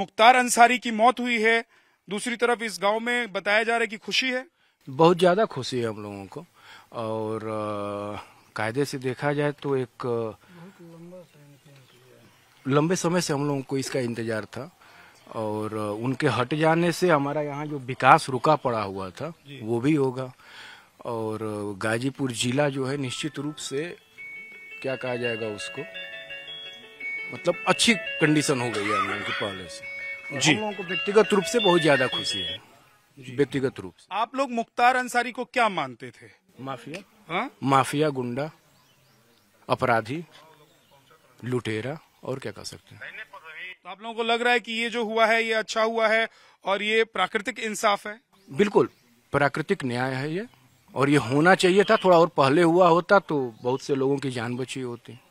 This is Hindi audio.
मुख्तार अंसारी की मौत हुई है दूसरी तरफ इस गांव में बताया जा रहा है कि खुशी है बहुत ज़्यादा खुशी है हम लोगों को और कायदे से देखा जाए तो एक लंबे समय से हम लोगों को इसका इंतजार था और उनके हट जाने से हमारा यहाँ जो विकास रुका पड़ा हुआ था वो भी होगा और गाजीपुर जिला जो है निश्चित रूप से क्या कहा जाएगा उसको मतलब अच्छी कंडीशन हो गई है उनकी पहले से जी हम लोगों को व्यक्तिगत रूप से बहुत ज्यादा खुशी है व्यक्तिगत रूप से आप लोग मुख्तार अंसारी को क्या मानते थे माफिया हा? माफिया गुंडा अपराधी लुटेरा और क्या कह सकते हैं तो आप लोगों को लग रहा है कि ये जो हुआ है ये अच्छा हुआ है और ये प्राकृतिक इंसाफ है बिल्कुल प्राकृतिक न्याय है ये और ये होना चाहिए था थोड़ा और पहले हुआ होता तो बहुत से लोगों की जान बची होती